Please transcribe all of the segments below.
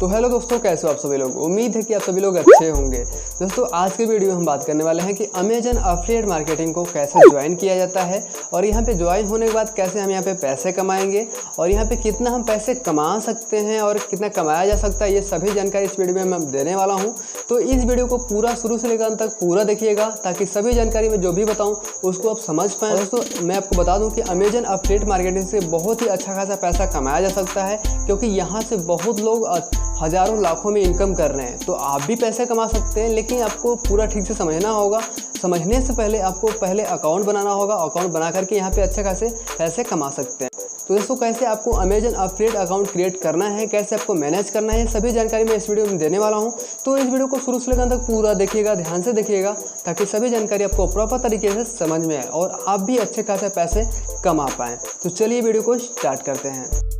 तो हेलो दोस्तों कैसे हो आप सभी लोग उम्मीद है कि आप सभी लोग अच्छे होंगे दोस्तों आज के वीडियो में हम बात करने वाले हैं कि अमेजन अफिलिएट मार्केटिंग को कैसे ज्वाइन किया जाता है और यहाँ पे ज्वाइन होने के बाद कैसे हम यहाँ पे पैसे कमाएंगे और यहाँ पे कितना हम पैसे कमा सकते हैं और कितना कमाया जा सकता है ये सभी जानकारी इस वीडियो में मैं देने वाला हूँ तो इस वीडियो को पूरा शुरू से लेकर अंत तक पूरा देखिएगा ताकि सभी जानकारी मैं जो भी बताऊँ उसको आप समझ पाएँ दोस्तों मैं आपको बता दूँ कि अमेजन अफिलिएट मार्केटिंग से बहुत ही अच्छा खासा पैसा कमाया जा सकता है क्योंकि यहाँ से बहुत लोग हज़ारों लाखों में इनकम कर रहे हैं तो आप भी पैसे कमा सकते हैं लेकिन आपको पूरा ठीक से समझना होगा समझने से पहले आपको पहले अकाउंट बनाना होगा अकाउंट बना करके यहाँ पे अच्छे खासे पैसे कमा सकते हैं तो दोस्तों कैसे आपको अमेजन अपलेट अकाउंट क्रिएट करना है कैसे आपको मैनेज करना है सभी जानकारी मैं इस वीडियो में देने वाला हूँ तो इस वीडियो को शुरू से लेकर तक पूरा देखिएगा ध्यान से देखिएगा ताकि सभी जानकारी आपको प्रॉपर तरीके से समझ में आए और आप भी अच्छे खासे पैसे कमा पाएँ तो चलिए वीडियो को स्टार्ट करते हैं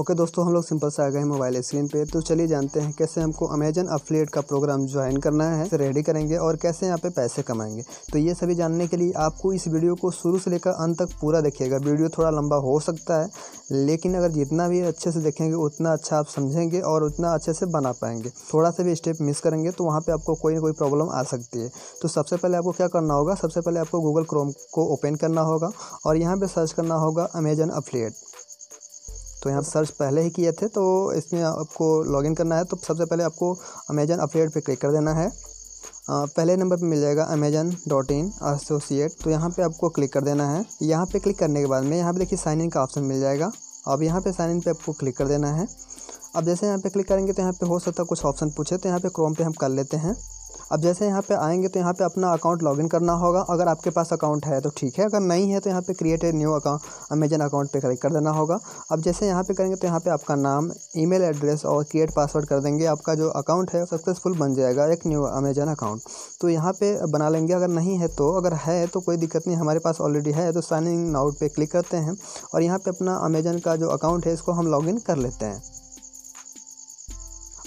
ओके दोस्तों हम लोग सिंपल से आ गए मोबाइल स्क्रीन पे तो चलिए जानते हैं कैसे हमको अमेजन अफिलेट का प्रोग्राम ज्वाइन करना है रेडी करेंगे और कैसे यहाँ पे पैसे कमाएंगे तो ये सभी जानने के लिए आपको इस वीडियो को शुरू से लेकर अंत तक पूरा देखिएगा वीडियो थोड़ा लंबा हो सकता है लेकिन अगर जितना भी अच्छे से देखेंगे उतना अच्छा आप समझेंगे और उतना अच्छे से बना पाएंगे थोड़ा सा भी स्टेप मिस करेंगे तो वहाँ पर आपको कोई ना कोई प्रॉब्लम आ सकती है तो सबसे पहले आपको क्या करना होगा सबसे पहले आपको गूगल क्रोम को ओपन करना होगा और यहाँ पर सर्च करना होगा अमेजन अफिलेट तो यहाँ तो सर्च पहले ही किए थे तो इसमें आपको लॉगिन करना है तो सबसे पहले आपको अमेजन अपडेट पे क्लिक कर देना है पहले नंबर पे मिल जाएगा अमेजन डॉट इन एसोसिएट तो यहाँ पे आपको क्लिक कर देना है यहाँ पे क्लिक करने के बाद में यहाँ पे देखिए साइन इन का ऑप्शन मिल जाएगा अब यहाँ पर साइन इन पर आपको क्लिक कर देना है अब जैसे यहाँ पर क्लिक करेंगे तो यहाँ पर हो सकता है कुछ ऑप्शन पूछे तो यहाँ पर क्रोम पे हम कर लेते हैं अब जैसे यहाँ पे आएंगे तो यहाँ पे अपना अकाउंट लॉगिन करना होगा अगर आपके पास अकाउंट है तो ठीक है अगर नहीं है तो यहाँ पे create a new account Amazon account पे क्लिक कर देना होगा अब जैसे यहाँ पे करेंगे तो यहाँ पे आपका नाम ईमेल एड्रेस और क्रिएट पासवर्ड कर देंगे आपका जो अकाउंट है सक्सेसफुल बन जाएगा एक न्यू अमेजन अकाउंट तो यहाँ पर बना लेंगे अगर नहीं है तो अगर है तो कोई दिक्कत नहीं हमारे पास ऑलरेडी है तो साइन इन आउट पर क्लिक करते हैं और यहाँ पर अपना अमेजन का जो अकाउंट है इसको हम लॉगिन कर लेते हैं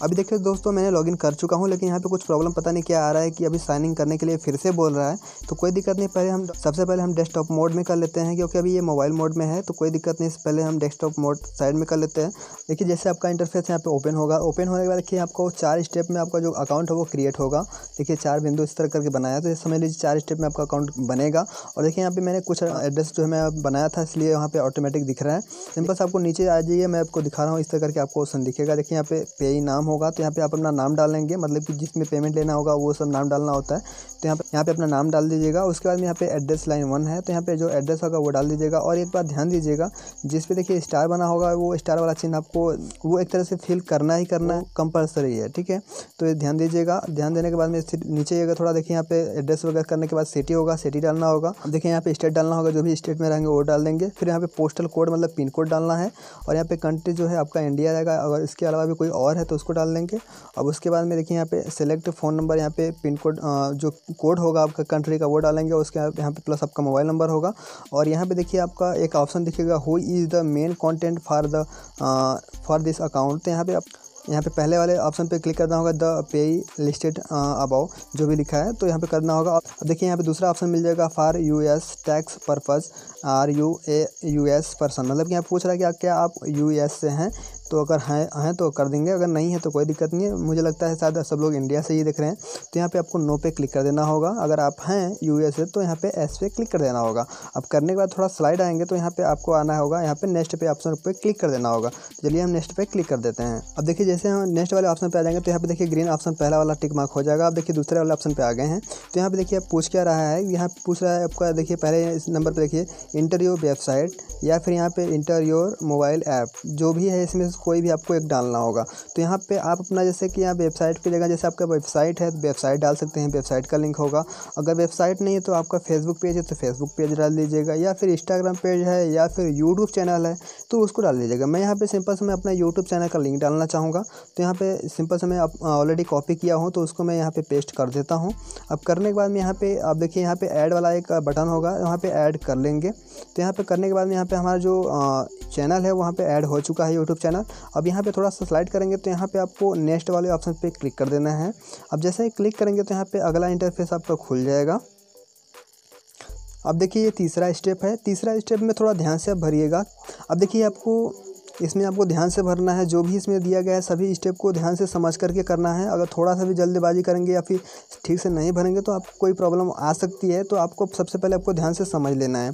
अभी देखिए दोस्तों मैंने लॉगिन कर चुका हूँ लेकिन यहाँ पे कुछ प्रॉब्लम पता नहीं क्या आ रहा है कि अभी साइन इन करने के लिए फिर से बोल रहा है तो कोई दिक्कत नहीं पहले हम सबसे पहले हम डेस्कटॉप मोड में कर लेते हैं क्योंकि अभी ये मोबाइल मोड में है तो कोई दिक्कत नहीं पहले हम डेस्कटॉप मोड साइड में कर लेते हैं देखिए जैसे आपका इंटरफेस यहाँ पर ओपन होगा ओपन होने के बाद देखिए आपको चार स्टेप में आपका जो अकाउंट है वो क्रिएट होगा देखिए चार बिंदु इस तरह करके बनाया तो समझ लीजिए चार स्टेप में आपका अकाउंट बनेगा और देखिए यहाँ पर मैंने कुछ एड्रेस जो है मैं बनाया था इसलिए यहाँ पर ऑटोमेटिक दिख रहा है सिंपल आपको नीचे आ जाइए मैं आपको दिखा रहा हूँ इस तरह करके आपको ऑप्शन दिखेगा देखिए यहाँ पे पे नाम होगा तो यहाँ पे आप अपना नाम डालेंगे मतलब कि जिसमें पेमेंट लेना होगा वो सब नाम डालना होता है तो यहाँ पे यहाँ पे अपना नाम डाल दीजिएगा उसके बाद में यहाँ पे एड्रेस लाइन वन है तो यहाँ पे जो एड्रेस होगा वो डाल दीजिएगा और एक बार ध्यान दीजिएगा जिस पे देखिए स्टार बना होगा वो स्टार वाला चिन्ह आपको वो एक तरह से फिल करना ही करना है कंपलसरी है ठीक है तो ये ध्यान दीजिएगा ध्यान देने के बाद में नीचे अगर थोड़ा देखिए यहाँ पे एड्रेस वगैरह करने के बाद सिटी होगा सिटी डालना होगा देखिए यहाँ पे स्टेट डालना होगा जो भी स्टेट में रहेंगे वो डाल देंगे फिर यहाँ पे पोस्टल कोड मतलब पिन कोड डालना है और यहाँ पे कंट्री जो है आपका इंडिया रहेगा अगर इसके अलावा भी कोई और है तो उसको डाल देंगे अब उसके बाद में देखिए यहाँ पे सेलेक्ट फ़ोन नंबर यहाँ पे पिन कोड जो कोड होगा आपका कंट्री का वो डालेंगे उसके यहाँ पे प्लस आपका मोबाइल नंबर होगा और यहाँ पे देखिए आपका एक ऑप्शन दिखेगा who is the main content for the for this account तो यहाँ पर आप यहाँ पे पहले वाले ऑप्शन पे क्लिक करना होगा द पे लिस्टेड अबाउ जो भी लिखा है तो यहाँ पे करना होगा अब देखिए यहाँ पे दूसरा ऑप्शन मिल जाएगा for US tax purpose are you a U S person मतलब कि यहाँ पूछ रहा है कि आप क्या आप यूएस से हैं तो अगर हैं हैं तो कर देंगे अगर नहीं है तो कोई दिक्कत नहीं है मुझे लगता है शायद सब लोग इंडिया से ही देख रहे हैं तो यहाँ पे आपको नो पे क्लिक कर देना होगा अगर आप हैं एस से तो यहाँ पे एस पे क्लिक कर देना होगा अब करने के बाद थोड़ा स्लाइड आएंगे तो यहाँ पे आपको आना होगा यहाँ पे नेक्स्ट पे ऑप्शन पे क्लिक कर देना होगा तो चलिए हम नेक्स्ट पे क्लिक कर देते हैं अब देखिए जैसे हम नेक्स्ट वाले ऑप्शन पर आ जाएंगे तो यहाँ पे देखिए ग्रीन ऑप्शन पहला वाला टिक मार्क हो जाएगा आप देखिए दूसरे वाले ऑप्शन पर आ गए हैं तो यहाँ पे देखिए पूछ क्या रहा है यहाँ पूछ रहा है आपका देखिए पहले इस नंबर पर देखिए इंटरव्यू वेबसाइट या फिर यहाँ पर इंटर योर मोबाइल ऐप जो भी है इसमें कोई भी आपको एक डालना होगा तो यहाँ पे आप अपना जैसे कि यहाँ वेबसाइट की जगह जैसे आपका वेबसाइट है तो वेबसाइट डाल सकते हैं वेबसाइट का लिंक होगा अगर वेबसाइट नहीं है तो आपका फेसबुक पेज है तो फेसबुक पेज डाल लीजिएगा या फिर इंस्टाग्राम पेज है या फिर यूट्यूब चैनल है तो उसको डाल लीजिएगा मैं यहाँ पर सिंपल से मैं अपना यूट्यूब चैनल का लिंक डालना चाहूँगा तो यहाँ पर सिंपल से मैं ऑलरेडी कॉपी किया हूँ तो उसको मैं यहाँ पर पेस्ट कर देता हूँ अब करने के बाद में यहाँ पर आप देखिए यहाँ पर ऐड वाला एक बटन होगा वहाँ पर ऐड कर लेंगे तो यहाँ पर करने के बाद में यहाँ पर हमारा जो चैनल है वहाँ पर ऐड हो चुका है यूट्यूब चैनल अब यहाँ पे थोड़ा सा स्लाइड करेंगे तो यहाँ पे आपको नेक्स्ट वाले ऑप्शन पे क्लिक कर देना है अब जैसे ही क्लिक करेंगे तो यहाँ पे अगला इंटरफेस आपका खुल जाएगा अब देखिए ये तीसरा स्टेप है तीसरा स्टेप में थोड़ा ध्यान से आप भरिएगा अब देखिए आपको इसमें आपको ध्यान से भरना है जो भी इसमें दिया गया है सभी स्टेप को ध्यान से समझ करके करना है अगर थोड़ा सा भी जल्दबाजी करेंगे या फिर ठीक से नहीं भरेंगे तो आपको कोई प्रॉब्लम आ सकती है तो आपको सबसे पहले आपको ध्यान से समझ लेना है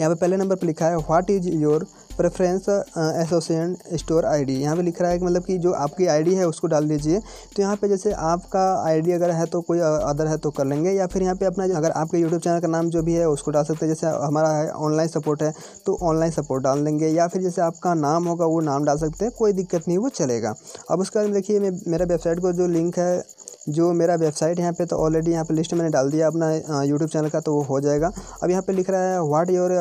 यहाँ पे पहले नंबर पे लिखा है what is your preference association store ID यहाँ पे लिख रहा है कि मतलब कि जो आपकी आईडी है उसको डाल दीजिए तो यहाँ पे जैसे आपका आईडी अगर है तो कोई अदर है तो कर लेंगे या फिर यहाँ पे अपना अगर आपके यूट्यूब चैनल का नाम जो भी है उसको डाल सकते हैं जैसे हमारा है ऑनलाइन सपोर्ट है तो ऑनलाइन सपोर्ट डाल देंगे या फिर जैसे आपका नाम होगा वो नाम डाल सकते हैं कोई दिक्कत नहीं वो चलेगा अब उसके बाद देखिए मेरा वेबसाइट को जो लिंक है जो मेरा वेबसाइट यहाँ पे तो ऑलरेडी यहाँ पे लिस्ट मैंने डाल दिया अपना यूट्यूब चैनल का तो वो हो जाएगा अब यहाँ पे लिख रहा है व्हाट योर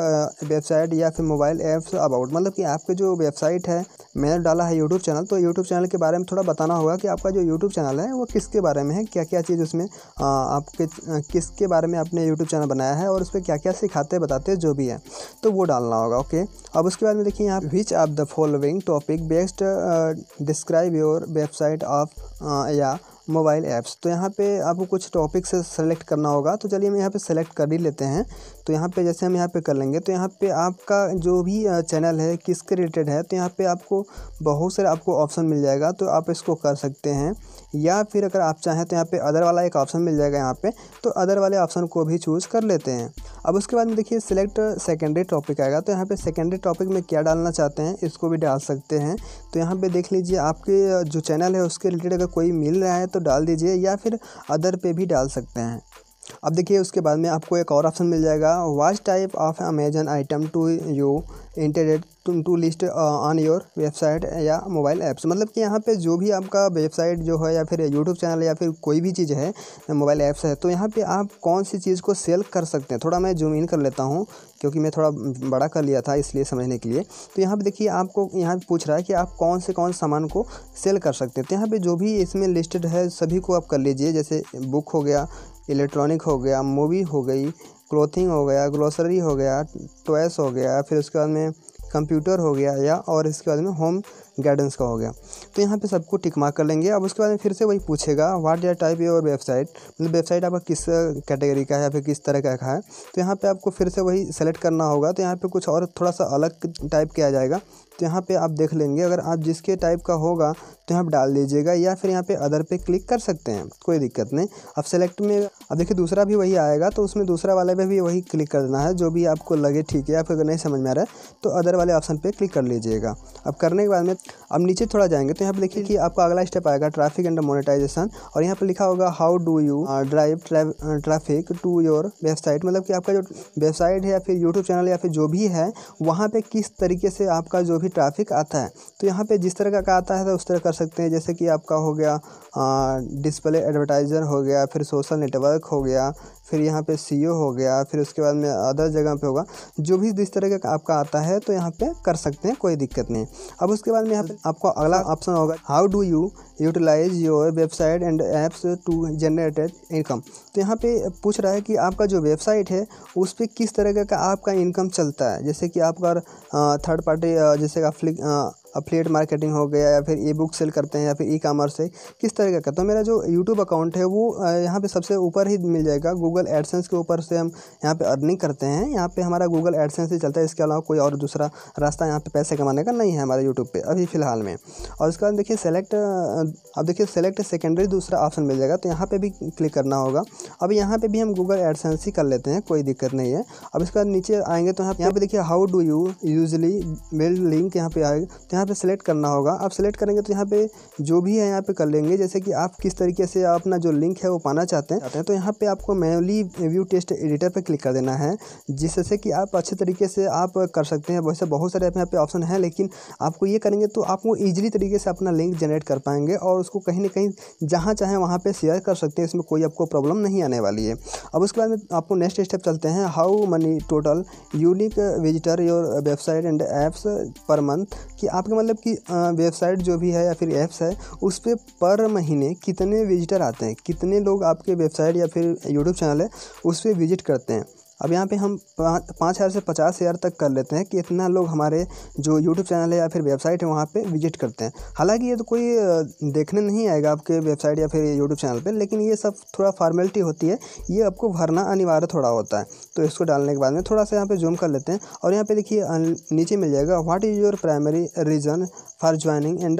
वेबसाइट या फिर मोबाइल ऐप्स अबाउट मतलब कि आपके जो वेबसाइट है मैंने डाला है यूट्यूब चैनल तो यूट्यूब चैनल के बारे में थोड़ा बताना होगा कि आपका जो यूट्यूब चैनल है वो किसके बारे में है क्या क्या चीज़ उसमें आपके किसके बारे में आपने यूट्यूब चैनल बनाया है और उस पर क्या क्या सिखाते बताते जो भी है तो वो डालना होगा ओके अब उसके बाद में देखिए यहाँ which of the following topic best describe your website of या मोबाइल ऐप्स तो यहाँ पे आपको कुछ टॉपिक से सेलेक्ट करना होगा तो चलिए हम यहाँ पे सेलेक्ट कर ही लेते हैं तो यहाँ पे जैसे हम यहाँ पे कर लेंगे तो यहाँ पे आपका जो भी चैनल है किसके रिलेटेड है तो यहाँ पे आपको बहुत सारे आपको ऑप्शन मिल जाएगा तो आप इसको कर सकते हैं या फिर अगर आप चाहें तो यहाँ पे अदर वाला एक ऑप्शन मिल जाएगा यहाँ पे तो अदर वाले ऑप्शन को भी चूज़ कर लेते हैं अब उसके बाद में देखिए सिलेक्ट सेकेंडरी टॉपिक आएगा तो यहाँ पे सेकेंडरी टॉपिक में क्या डालना चाहते हैं इसको भी डाल सकते हैं तो यहाँ पे देख लीजिए आपके जो चैनल है उसके रिलेटेड अगर कोई मिल रहा है तो डाल दीजिए या फिर अदर पे भी डाल सकते हैं अब देखिए उसके बाद में आपको एक और ऑप्शन मिल जाएगा watch type of Amazon item to you internet to list on your website या मोबाइल ऐप्स मतलब कि यहाँ पे जो भी आपका वेबसाइट जो है या फिर यूट्यूब चैनल या फिर कोई भी चीज़ है मोबाइल ऐप्स है तो यहाँ पे आप कौन सी चीज़ को सेल कर सकते हैं थोड़ा मैं जूम इन कर लेता हूँ क्योंकि मैं थोड़ा बड़ा कर लिया था इसलिए समझने के लिए तो यहाँ पे देखिए आपको यहाँ पूछ रहा है कि आप कौन से कौन सामान को सेल कर सकते हैं तो यहाँ पर जो भी इसमें लिस्टेड है सभी को आप कर लीजिए जैसे बुक हो गया इलेक्ट्रॉनिक हो गया मूवी हो गई क्लोथिंग हो गया ग्रोसरी हो गया टॉयस हो गया फिर उसके बाद में कंप्यूटर हो गया या और इसके बाद में होम गाइडेंस का हो गया तो यहाँ पे सबको टिक मार्क कर लेंगे अब उसके बाद में फिर से वही पूछेगा what your type your website मतलब वेबसाइट आपका किस कैटेगरी का है या फिर किस तरह का है तो यहाँ पे आपको फिर से वही सेलेक्ट करना होगा तो यहाँ पे कुछ और थोड़ा सा अलग टाइप किया जाएगा तो यहाँ पे आप देख लेंगे अगर आप जिसके टाइप का होगा तो यहाँ डाल दीजिएगा या फिर यहाँ पे अदर पे क्लिक कर सकते हैं कोई दिक्कत नहीं अब सेलेक्ट में अब देखिए दूसरा भी वही आएगा तो उसमें दूसरा वाले पे भी वही क्लिक कर देना है जो भी आपको लगे ठीक है या फिर अगर नहीं समझ में आ रहा है तो अदर वाले ऑप्शन पर क्लिक कर लीजिएगा अब करने के बाद में अब नीचे थोड़ा जाएंगे तो यहाँ पर देखिए कि आपका अगला स्टेप आएगा ट्रैफिक एंड मोनिटाइजेशन और यहाँ पर लिखा होगा how do you drive traffic to your website मतलब कि आपका जो वेबसाइट है या फिर यूट्यूब चैनल या फिर जो भी है वहाँ पर किस तरीके से आपका जो भी भी ट्रैफिक आता है तो यहाँ पे जिस तरह का आता है तो उस तरह कर सकते हैं जैसे कि आपका हो गया डिस्प्ले एडवर्टाइज़र हो गया फिर सोशल नेटवर्क हो गया फिर यहाँ पे सी हो गया फिर उसके बाद में अदर जगह पे होगा जो भी जिस तरह का आपका आता है तो यहाँ पे कर सकते हैं कोई दिक्कत नहीं अब उसके बाद में यहाँ पे आपको अगला ऑप्शन होगा how do you utilise your website and apps to generated income तो यहाँ पे पूछ रहा है कि आपका जो वेबसाइट है उस पर किस तरह का आपका इनकम चलता है जैसे कि आपका थर्ड पार्टी जैसे का अपलेट मार्केटिंग हो गया या फिर ई बुक सेल करते हैं या फिर ई कामर्स है किस तरह का करते हैं तो मेरा जो यूट्यूब अकाउंट है वो यहाँ पर सबसे ऊपर ही मिल जाएगा गूगल एडसेंस के ऊपर से हम यहाँ पर अर्निंग करते हैं यहाँ पर हमारा गूगल एडसेंस ही चलता है इसके अलावा कोई और दूसरा रास्ता यहाँ पर पैसे कमाने का नहीं है हमारे यूट्यूब पर अभी फ़िलहाल में और उसके बाद देखिए सेलेक्ट अब देखिए सेलेक्ट सेकेंडरी दूसरा ऑप्शन मिल जाएगा तो यहाँ पर भी क्लिक करना होगा अब यहाँ पर भी हम गूगल एडसेंस ही कर लेते हैं कोई दिक्कत नहीं है अब इसके बाद नीचे आएंगे तो यहाँ यहाँ देखिए how do you usually build link यहाँ पर आएगा तो यहाँ पे सेलेक्ट करना होगा आप सेलेक्ट करेंगे तो यहाँ पे जो भी है यहाँ पे कर लेंगे जैसे कि आप किस तरीके से अपना जो लिंक है वो पाना चाहते हैं तो यहाँ पे आपको मैनुअली व्यू टेस्ट एडिटर पे क्लिक कर देना है जिससे कि आप अच्छे तरीके से आप कर सकते हैं वैसे बहुत सारे यहाँ पे ऑप्शन हैं लेकिन आपको ये करेंगे तो आपको ईजिली तरीके से अपना लिंक जनरेट कर पाएंगे और उसको कहीं ना कहीं जहाँ चाहे वहाँ पर शेयर कर सकते हैं इसमें कोई आपको प्रॉब्लम नहीं आने वाली है अब उसके बाद में आपको नेक्स्ट स्टेप चलते हैं how money total unique visitor your website and apps per month कि आप आपके मतलब कि वेबसाइट जो भी है या फिर ऐप्स है उस पर पर महीने कितने विजिटर आते हैं कितने लोग आपके वेबसाइट या फिर यूट्यूब चैनल है उस पर विजिट करते हैं अब यहाँ पे हम पाँच हज़ार से पचास हज़ार तक कर लेते हैं कि इतना लोग हमारे जो यूट्यूब चैनल है या फिर वेबसाइट है वहाँ पे विजिट करते हैं हालांकि ये तो कोई देखने नहीं आएगा आपके वेबसाइट या फिर यूट्यूब चैनल पे लेकिन ये सब थोड़ा फॉर्मेलिटी होती है ये आपको भरना अनिवार्य थोड़ा होता है तो इसको डालने के बाद में थोड़ा सा यहाँ पर जूम कर लेते हैं और यहाँ पर देखिए नीचे मिल जाएगा what is your primary reason for joining and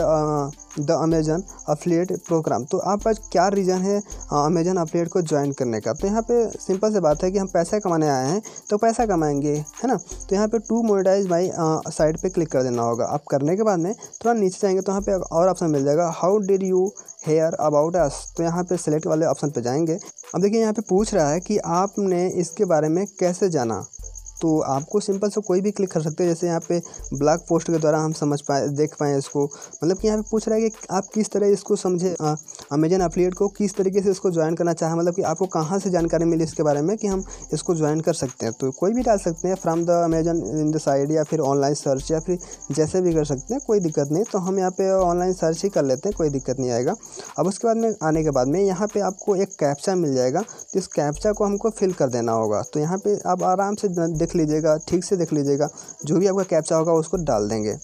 the Amazon affiliate program तो आपका क्या रीज़न है अमेजन अफिलिएट को ज्वाइन करने का तो यहाँ पर सिंपल से बात है कि हम पैसा कमाने करने आए हैं तो पैसा कमाएंगे है ना तो यहाँ पे टू मोनेटाइज बाई साइड पे क्लिक कर देना होगा आप करने के बाद में थोड़ा नीचे जाएंगे तो यहाँ पे और ऑप्शन मिल जाएगा how did you hear about us तो यहाँ पे सेलेक्ट वाले ऑप्शन पे जाएंगे अब देखिए यहाँ पे पूछ रहा है कि आपने इसके बारे में कैसे जाना तो आपको सिंपल से कोई भी क्लिक कर सकते हैं जैसे यहाँ पे ब्लॉग पोस्ट के द्वारा हम समझ पाए देख पाए इसको मतलब कि यहाँ पे पूछ रहा है कि आप किस तरह इसको समझे अमेजन अपलेट को किस तरीके से इसको ज्वाइन करना चाहें मतलब कि आपको कहाँ से जानकारी मिली इसके बारे में कि हम इसको ज्वाइन कर सकते हैं तो कोई भी डाल सकते हैं from the Amazon in the site या फिर ऑनलाइन सर्च या फिर जैसे भी कर सकते हैं कोई दिक्कत नहीं तो हम यहाँ पर ऑनलाइन सर्च ही कर लेते हैं कोई दिक्कत नहीं आएगा अब उसके बाद में आने के बाद में यहाँ पर आपको एक कैप्चा मिल जाएगा तो इस कैप्चा को हमको फिल कर देना होगा तो यहाँ पर आप आराम से देख लीजिएगा ठीक से देख लीजिएगा जो भी आपका कैप्चा होगा उसको डाल देंगे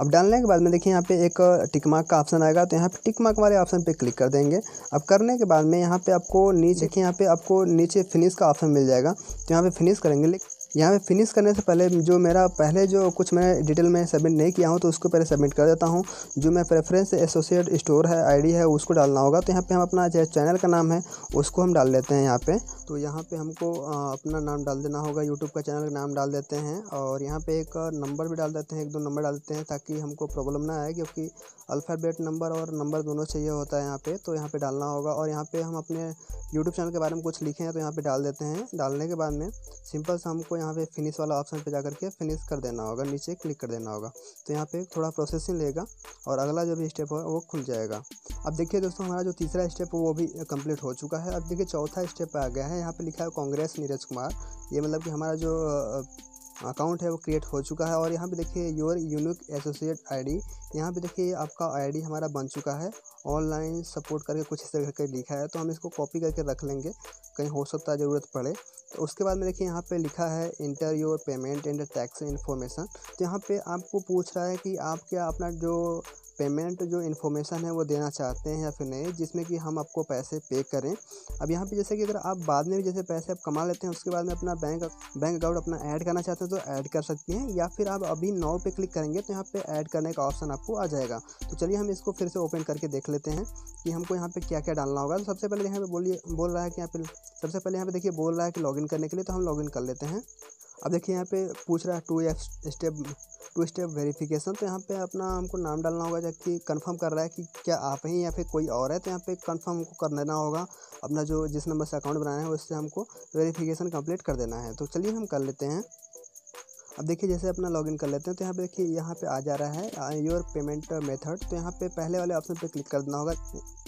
अब डालने के बाद में देखिए यहाँ पे एक टिक मार्क का ऑप्शन आएगा तो यहाँ पे टिक मार्क वाले ऑप्शन पे क्लिक कर देंगे अब करने के बाद में यहाँ पे आपको नीचे देखिए यहाँ पे आपको नीचे फिनिश का ऑप्शन मिल जाएगा तो यहाँ पे फिनिश करेंगे लेकिन यहाँ पे फिनिश करने से पहले जो मेरा पहले जो कुछ मैं डिटेल में सबमिट नहीं किया हूँ तो उसको पहले सबमिट कर देता हूँ जो मैं प्रेफरेंस एसोसिएट स्टोर है आईडी है उसको डालना होगा तो यहाँ पे हम अपना चैनल का नाम है उसको हम डाल लेते हैं यहाँ पे तो यहाँ पे हमको अपना नाम डाल देना होगा यूट्यूब का चैनल का नाम डाल देते हैं और यहाँ पर एक नंबर भी डाल देते हैं एक दो नंबर डाल देते हैं ताकि हमको प्रॉब्लम ना आए क्योंकि अल्फ़ाबेट नंबर और नंबर दोनों ये होता है यहाँ पर तो यहाँ पर डालना होगा और यहाँ पे हम अपने यूट्यूब चैनल के बारे में कुछ लिखे हैं तो यहाँ पर डाल देते हैं डालने के बाद में सिंपल से हमको यहाँ पे फिनिश वाला ऑप्शन पे जा करके फिनिश कर देना होगा नीचे क्लिक कर देना होगा तो यहाँ पे थोड़ा प्रोसेसिंग लेगा और अगला जो भी स्टेप हो वो खुल जाएगा अब देखिए दोस्तों हमारा जो तीसरा स्टेप वो भी कंप्लीट हो चुका है अब देखिए चौथा स्टेप आ गया है यहाँ पर लिखा है कांग्रेस नीरज कुमार ये मतलब कि हमारा जो अकाउंट है वो क्रिएट हो चुका है और यहाँ पे देखिए योर यूनिक एसोसिएट आईडी यहाँ पे देखिए आपका आईडी हमारा बन चुका है ऑनलाइन सपोर्ट करके कुछ इस तरह करके लिखा है तो हम इसको कॉपी करके रख लेंगे कहीं हो सकता है ज़रूरत पड़े उसके बाद में देखिए यहाँ पे लिखा है enter your payment and tax information तो यहाँ पे आपको पूछ रहा है कि आप क्या अपना जो पेमेंट जो इन्फॉर्मेशन है वो देना चाहते हैं या फिर नहीं जिसमें कि हम आपको पैसे पे करें अब यहाँ पे जैसे कि अगर आप बाद में भी जैसे पैसे आप कमा लेते हैं उसके बाद में अपना बैंक बैंक अकाउंट अपना ऐड करना चाहते हैं तो ऐड कर सकती हैं या फिर आप अभी नाव पे क्लिक करेंगे तो यहाँ पर ऐड करने का ऑप्शन आपको आ जाएगा तो चलिए हम इसको फिर से ओपन करके देख लेते हैं कि हमको यहाँ पर क्या क्या डालना होगा तो सबसे पहले यहाँ पर बोलिए बोल रहा है कि यहाँ पे सबसे पहले यहाँ पर देखिए बोल रहा है कि लॉगिन करने के लिए तो हम लॉगिन कर लेते हैं अब देखिए यहाँ पे पूछ रहा है two F step two step verification तो यहाँ पे अपना हमको नाम डालना होगा जबकि कंफर्म कर रहा है कि क्या आप हैं या फिर कोई और है तो यहाँ पे कंफर्म हमको कर देना होगा अपना जो जिस नंबर से अकाउंट बनाना है उससे हमको वेरिफिकेशन कंप्लीट कर देना है तो चलिए हम कर लेते हैं अब देखिए जैसे अपना लॉगिन कर लेते हैं तो यहाँ पे देखिए यहाँ पे आ जा रहा है योर पेमेंट मेथड तो यहाँ पे पहले वाले ऑप्शन पे क्लिक कर देना होगा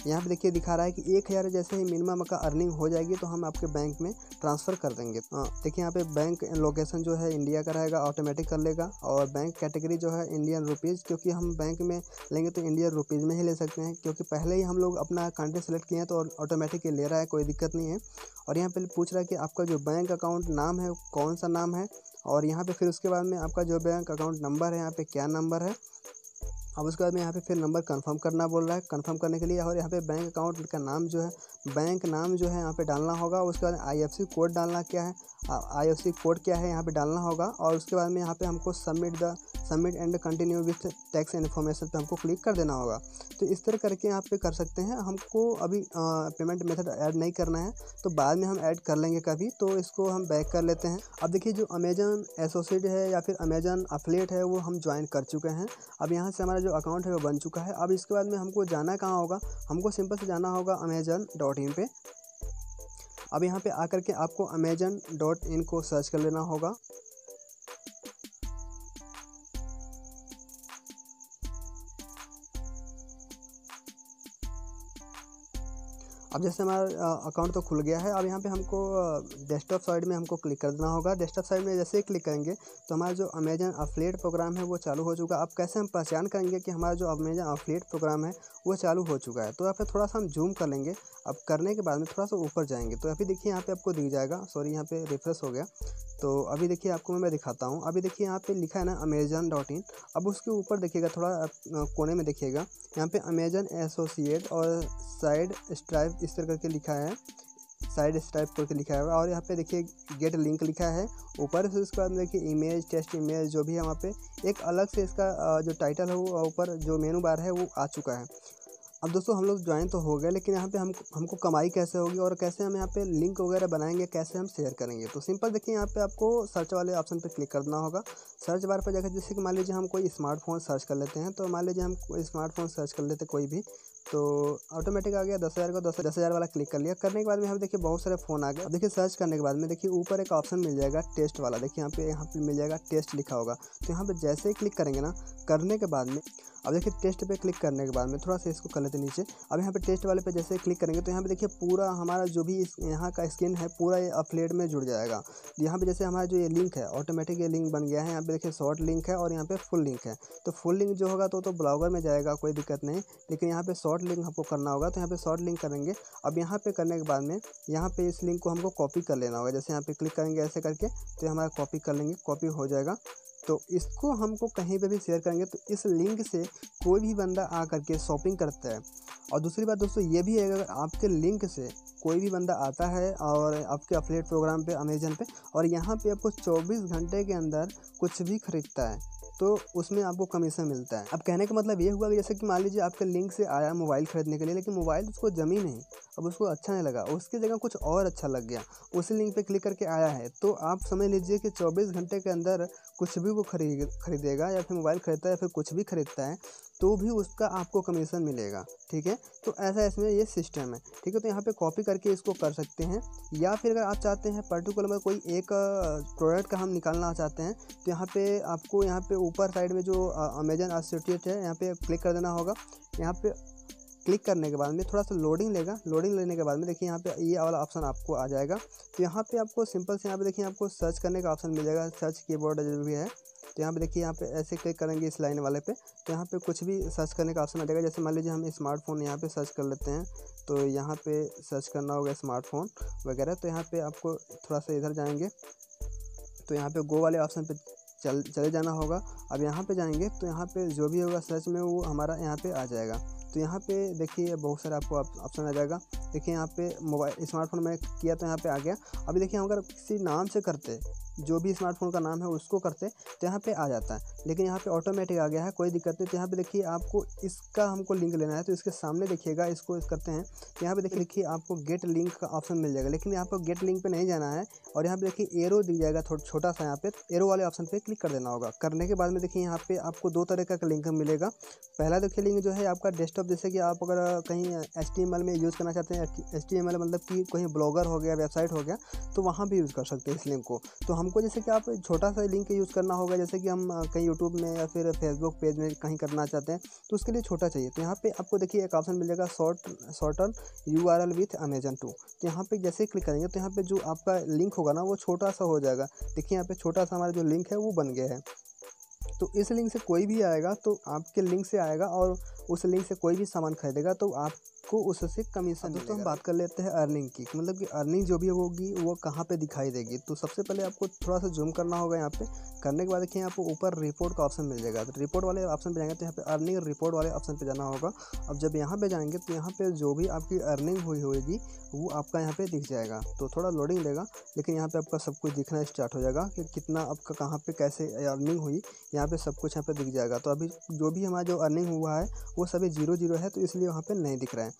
यहाँ पे देखिए दिखा रहा है कि एक हज़ार जैसे ही मिनिमम का अर्निंग हो जाएगी तो हम आपके बैंक में ट्रांसफ़र कर देंगे हाँ, देखिए यहाँ पे बैंक लोकेशन जो है इंडिया का रहेगा ऑटोमेटिक कर लेगा और बैंक कैटेगरी जो है इंडियन रुपीज़ क्योंकि हम बैंक में लेंगे तो इंडियन रुपीज़ में ही ले सकते हैं क्योंकि पहले ही हम लोग अपना कंट्री सेलेक्ट किए हैं तो ऑटोमेटिक ले रहा है कोई दिक्कत नहीं है और यहाँ पर पूछ रहा है कि आपका जो बैंक अकाउंट नाम है कौन सा नाम है और यहाँ पे फिर उसके बाद में आपका जो बैंक अकाउंट नंबर है यहाँ पे क्या नंबर है अब उसके बाद में यहाँ पे फिर नंबर कंफर्म करना बोल रहा है कंफर्म करने के लिए और यहाँ पे बैंक अकाउंट का नाम जो है बैंक नाम जो है यहाँ पे डालना होगा उसके बाद आईएफसी कोड डालना क्या है आईएफसी कोड क्या है यहाँ पे डालना होगा और उसके बाद में यहाँ पे हमको submit the submit and continue with tax information पे हमको क्लिक कर देना होगा तो इस तरह करके यहाँ पे कर सकते हैं हमको अभी पेमेंट मेथड ऐड नहीं करना है तो बाद में हम ऐड कर लेंगे कभी तो इसको हम बैक कर लेते हैं अब देखिए जो अमेजन एसोसिएट है या फिर अमेजन अफलेट है वो हम ज्वाइन कर चुके हैं अब यहाँ से हमारा जो अकाउंट है वो बन चुका है अब इसके बाद में हमको जाना कहाँ होगा हमको सिंपल से जाना होगा अमेजन डॉट इन पर अब यहाँ पे आकर के आपको अमेजन डॉट इन को सर्च कर लेना होगा अब जैसे हमारा अकाउंट तो खुल गया है अब यहाँ पे हमको डेस्कटॉप साइड में हमको क्लिक कर देना होगा डेस्कटॉप साइड में जैसे ही क्लिक करेंगे तो हमारा जो अमेजन अफिलेट प्रोग्राम है वो चालू हो चुका है अब कैसे हम पहचान करेंगे कि हमारा जो अमेजन अफिलेट प्रोग्राम है वो चालू हो चुका है तो यहाँ पर थोड़ा सा हम जूम कर लेंगे अब करने के बाद में थोड़ा सा ऊपर जाएंगे तो अभी देखिए यहाँ पर आपको दिख जाएगा सॉरी यहाँ पर रिफ्रेश हो गया तो अभी देखिए आपको मैं दिखाता हूँ अभी देखिए यहाँ पे लिखा है ना अमेजन डॉट इन अब उसके ऊपर देखिएगा थोड़ा कोने में देखिएगा यहाँ पे अमेजन एसोसिएट और साइड स्ट्राइव इस तरह करके लिखा है साइड स्टाइप करके लिखा है और यहाँ पे देखिए गेट लिंक लिखा है ऊपर से उसके बाद देखिए इमेज टेस्ट इमेज जो भी है वहाँ पे एक अलग से इसका जो टाइटल है वो ऊपर जो मेनू बार है वो आ चुका है अब दोस्तों हम लोग ज्वाइन तो हो गए लेकिन यहाँ पे हम हमको कमाई कैसे होगी और कैसे हम यहाँ पे लिंक वगैरह बनाएंगे कैसे हम शेयर करेंगे तो सिंपल देखिए यहाँ पे आपको सर्च वाले ऑप्शन पे क्लिक करना होगा सर्च बार पर जाकर जैसे कि मान लीजिए हम कोई स्मार्टफोन सर्च कर लेते हैं तो मान लीजिए हम स्मार्टफोन सर्च कर लेते कोई भी तो ऑटोमेटिक आ गया दस हज़ार का दस दस हज़ार वाला क्लिक कर लिया करने के बाद में यहाँ देखिए बहुत सारे फ़ोन आ गया देखिए सर्च करने के बाद में देखिए ऊपर एक ऑप्शन मिल जाएगा टेस्ट वाला देखिए यहाँ पे यहाँ पे मिल जाएगा टेस्ट लिखा होगा तो यहाँ पे जैसे ही क्लिक करेंगे ना करने के बाद में अब देखिए टेस्ट पे क्लिक करने के बाद में थोड़ा सा इसको कर लेते नीचे अब यहाँ पे टेस्ट वाले पे जैसे क्लिक करेंगे तो यहाँ पे देखिए पूरा हमारा जो भी यहाँ का स्किन है पूरा ये अपलेट में जुड़ जाएगा यहाँ पे जैसे हमारा जो ये लिंक है ऑटोमेटिक ये लिंक बन गया है यहाँ पे देखिए शॉर्ट लिंक है और यहाँ पे फुल लिंक है तो फुल लिंक जो होगा तो तो ब्लॉगर में जाएगा कोई दिक्कत नहीं लेकिन यहाँ पर शॉर्ट लिंक हमको करना होगा तो यहाँ पर शॉर्ट लिंक करेंगे अब यहाँ पर करने के बाद में यहाँ पर इस लिंक को हमको कॉपी कर लेना होगा जैसे यहाँ पे क्लिक करेंगे ऐसे करके तो हमारा कॉपी कर लेंगे कॉपी हो जाएगा तो इसको हमको कहीं पर भी शेयर करेंगे तो इस लिंक से कोई भी बंदा आ करके शॉपिंग करता है और दूसरी बात दोस्तों ये भी है अगर आपके लिंक से कोई भी बंदा आता है और आपके अपलेट प्रोग्राम पे अमेजन पे और यहाँ पे आपको 24 घंटे के अंदर कुछ भी ख़रीदता है तो उसमें आपको कमीशन मिलता है अब कहने का मतलब ये हुआ कि जैसे कि मान लीजिए आपके लिंक से आया मोबाइल खरीदने के लिए लेकिन मोबाइल उसको जमी नहीं अब उसको अच्छा नहीं लगा उसकी जगह कुछ और अच्छा लग गया उसी लिंक पे क्लिक करके आया है तो आप समझ लीजिए कि 24 घंटे के अंदर कुछ भी वो खरीद खरीदेगा या फिर मोबाइल खरीदता है या फिर कुछ भी खरीदता है तो भी उसका आपको कमीशन मिलेगा ठीक है तो ऐसा इसमें ये सिस्टम है ठीक है तो यहाँ पे कॉपी करके इसको कर सकते हैं या फिर अगर आप चाहते हैं पर्टिकुलर में कोई एक प्रोडक्ट का हम निकालना चाहते हैं तो यहाँ पे आपको यहाँ पे ऊपर साइड में जो अमेजन एसोसिएट है यहाँ पे क्लिक कर देना होगा यहाँ पे क्लिक करने के बाद में थोड़ा सा लोडिंग लेगा लोडिंग लेने के बाद में देखिए यहाँ पे ये वाला ऑप्शन आपको आ जाएगा तो यहाँ पे आपको सिंपल से यहाँ पे देखिए आपको सर्च करने का ऑप्शन मिल जाएगा सर्च कीबोर्ड जो भी है तो यहाँ पे देखिए यहाँ पे ऐसे क्लिक करेंगे इस लाइन वाले पे तो यहाँ पे कुछ भी सर्च करने का ऑप्शन आ जाएगा जैसे मान लीजिए हम स्मार्टफोन यहाँ पे सर्च कर लेते हैं तो यहाँ पे सर्च करना होगा स्मार्टफोन वगैरह तो यहाँ पे आपको थोड़ा सा इधर जाएंगे तो यहाँ पे गो वाले ऑप्शन पे चल चले जाना होगा अब यहाँ पे जाएंगे तो यहाँ पे जो भी होगा सर्च में वो हमारा यहाँ पे आ जाएगा तो यहाँ पे देखिए बहुत सारे आपको ऑप्शन आ जाएगा देखिए यहाँ पे मोबाइल स्मार्टफोन में किया तो यहाँ पे आ गया अभी देखिए हम अगर किसी नाम से करते जो भी स्मार्टफोन का नाम है उसको करते तो यहाँ पे आ जाता है लेकिन यहाँ पे ऑटोमेटिक आ गया है कोई दिक्कत नहीं तो यहाँ पे देखिए आपको इसका हमको लिंक लेना है तो इसके सामने देखिएगा इसको करते हैं तो यहाँ पे देखिए देखिए आपको गेट लिंक का ऑप्शन मिल जाएगा लेकिन यहाँ पर गेट लिंक पर नहीं जाना है और यहाँ पे देखिए एरो दिख जाएगा थोड़ा छोटा सा यहाँ पे एरो तो वाले ऑप्शन पर क्लिक कर देना होगा करने के बाद में देखिए यहाँ पर आपको दो तरह का लिंक मिलेगा पहला देखिए लिंक जो है आपका डेस्कटॉप जैसे कि आप अगर कहीं एच में यूज़ करना चाहते हैं एच मतलब कि कहीं ब्लॉगर हो गया वेबसाइट हो गया तो वहाँ भी यूज़ कर सकते हैं इस लिंक को तो हम हमको जैसे कि आप छोटा सा लिंक यूज़ करना होगा जैसे कि हम कहीं यूट्यूब में या फिर फेसबुक पेज में कहीं करना चाहते हैं तो उसके लिए छोटा चाहिए तो यहाँ पे आपको देखिए एक ऑप्शन मिल जाएगा short shorten U R L with Amazon too तो यहाँ पे जैसे क्लिक करेंगे तो यहाँ पे जो आपका लिंक होगा ना वो छोटा सा हो जाएगा देखिए यहाँ पे छोटा सा हमारा जो लिंक है वो बन गया है तो इस लिंक से कोई भी आएगा तो आपके लिंक से आएगा और उस लिंक से कोई भी सामान खरीदेगा तो आपको उससे कमीशन दोस्तों हम बात कर लेते हैं अर्निंग की मतलब कि अर्निंग जो भी होगी वो कहाँ पे दिखाई देगी तो सबसे पहले आपको थोड़ा सा जूम करना होगा यहाँ पे करने के बाद देखिए आपको ऊपर रिपोर्ट का ऑप्शन मिल जाएगा तो रिपोर्ट वाले ऑप्शन पर जाएंगे तो यहाँ पे अर्निंग रिपोर्ट वाले ऑप्शन पर जाना होगा अब जब यहाँ पर जाएंगे तो यहाँ पर जो भी आपकी अर्निंग हुई होगी वो आपका यहाँ पर दिख जाएगा तो थोड़ा लोडिंग देगा लेकिन यहाँ पर आपका सब कुछ दिखना स्टार्ट हो जाएगा कि कितना आपका कहाँ पर कैसे अर्निंग हुई यहाँ पर सब कुछ यहाँ पर दिख जाएगा तो अभी जो भी हमारा जो अर्निंग हुआ है वो सभी जीरो जीरो है तो इसलिए वहाँ पर नहीं दिख रहा है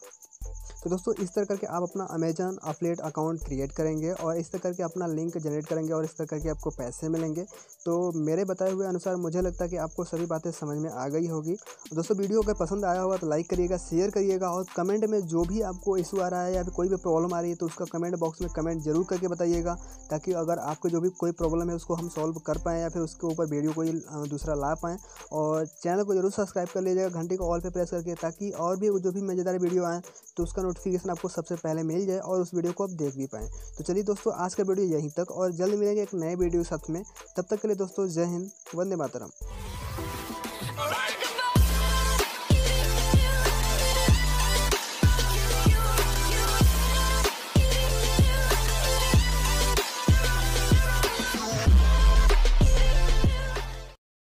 तो दोस्तों इस तरह करके आप अपना अमेजन अपलेट अकाउंट क्रिएट करेंगे और इस तरह करके अपना लिंक जनरेट करेंगे और इस तरह करके आपको पैसे मिलेंगे तो मेरे बताए हुए अनुसार मुझे लगता है कि आपको सभी बातें समझ में आ गई होगी दोस्तों वीडियो अगर पसंद आया होगा तो लाइक करिएगा शेयर करिएगा और कमेंट में जो भी आपको इशू आ रहा है या फिर कोई भी प्रॉब्लम आ रही है तो उसका कमेंट बॉक्स में कमेंट जरूर करके बताइएगा ताकि अगर आपको जो भी कोई प्रॉब्लम है उसको हम सॉल्व कर पाएँ या फिर उसके ऊपर वीडियो कोई दूसरा ला पाएँ और चैनल को जरूर सब्सक्राइब कर लीजिएगा घंटे को ऑल पर प्रेस करके ताकि और भी जो भी मज़ेदार वीडियो आएँ तो उसका नोटिफिकेशन आपको सबसे पहले मिल जाए और उस वीडियो को आप देख भी पाएँ तो चलिए दोस्तों आज का वीडियो यहीं तक और जल्द मिलेंगे एक नए वीडियो साथ में तब तक के लिए दोस्तों जय हिंद वंदे मातरम